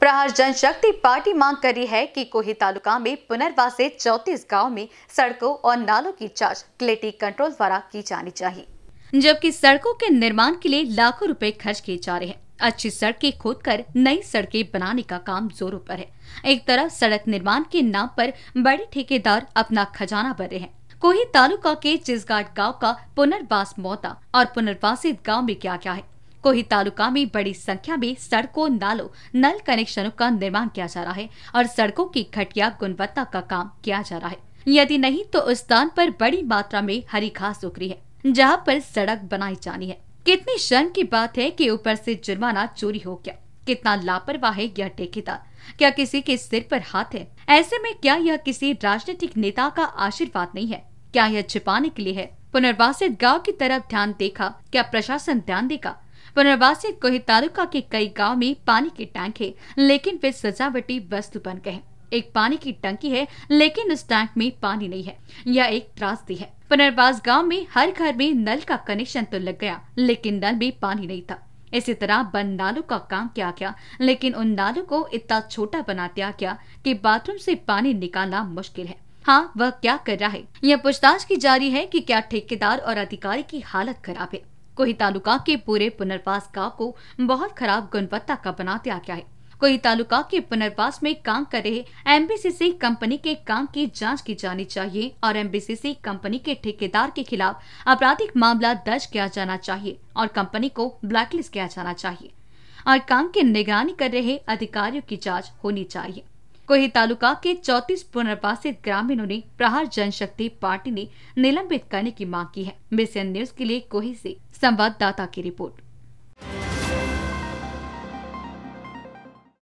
प्रहार जनशक्ति पार्टी मांग कर रही है कि कोही तालुका में पुनर्वासित से चौतीस गाँव में सड़कों और नालों की जांच क्लेटी कंट्रोल द्वारा की जानी चाहिए जबकि सड़कों के निर्माण के लिए लाखों रुपए खर्च किए जा रहे हैं अच्छी सड़कें खोदकर नई सड़कें बनाने का काम जोरों पर है एक तरफ सड़क निर्माण के नाम पर बड़े ठेकेदार अपना खजाना भर रहे हैं कोही तालुका के चिजगाट गांव का पुनर्वास मौता और पुनर्वासित गांव में क्या क्या है कोही तालुका में बड़ी संख्या में सड़कों नालों नल कनेक्शनों का निर्माण किया जा रहा है और सड़कों की घटिया गुणवत्ता का काम किया जा रहा है यदि नहीं तो उस स्थान पर बड़ी मात्रा में हरी घास उग रही है जहाँ पर सड़क बनाई जानी है कितनी शर्म की बात है कि ऊपर से जुर्माना चोरी हो गया कितना लापरवाह है यह ठेकेदार क्या किसी के सिर पर हाथ है ऐसे में क्या यह किसी राजनीतिक नेता का आशीर्वाद नहीं है क्या यह छिपाने के लिए है पुनर्वासित गांव की तरफ ध्यान देखा क्या प्रशासन ध्यान देगा पुनर्वासित कोहित तालुका के कई गांव में पानी के टैंक है लेकिन वे सजावटी वस्तु बन गए एक पानी की टंकी है लेकिन उस टैंक में पानी नहीं है यह एक त्रासदी है पुनर्वास गांव में हर घर में नल का कनेक्शन तो लग गया लेकिन नल में पानी नहीं था इसी तरह बंद नालों का काम किया गया लेकिन उन नालों को इतना छोटा बना दिया गया कि बाथरूम से पानी निकालना मुश्किल है हाँ वह क्या कर रहा है यह पूछताछ की जा रही है कि क्या ठेकेदार और अधिकारी की हालत खराब है कोही तालुका के पूरे पुनर्वास गाँव को बहुत खराब गुणवत्ता का बना दिया गया है कोई तालुका के पुनर्वास में काम कर रहे एम कंपनी के काम की जांच की जानी चाहिए और एम कंपनी के ठेकेदार के खिलाफ आपराधिक मामला दर्ज किया जाना चाहिए और कंपनी को ब्लैकलिस्ट किया जाना चाहिए और काम की निगरानी कर रहे अधिकारियों की जांच होनी चाहिए कोही तालुका के चौतीस पुनर्वासित ग्रामीणों ने प्रहार जनशक्ति पार्टी ने निलंबित करने की मांग की है मिशन न्यूज के लिए कोही से संवाददाता की रिपोर्ट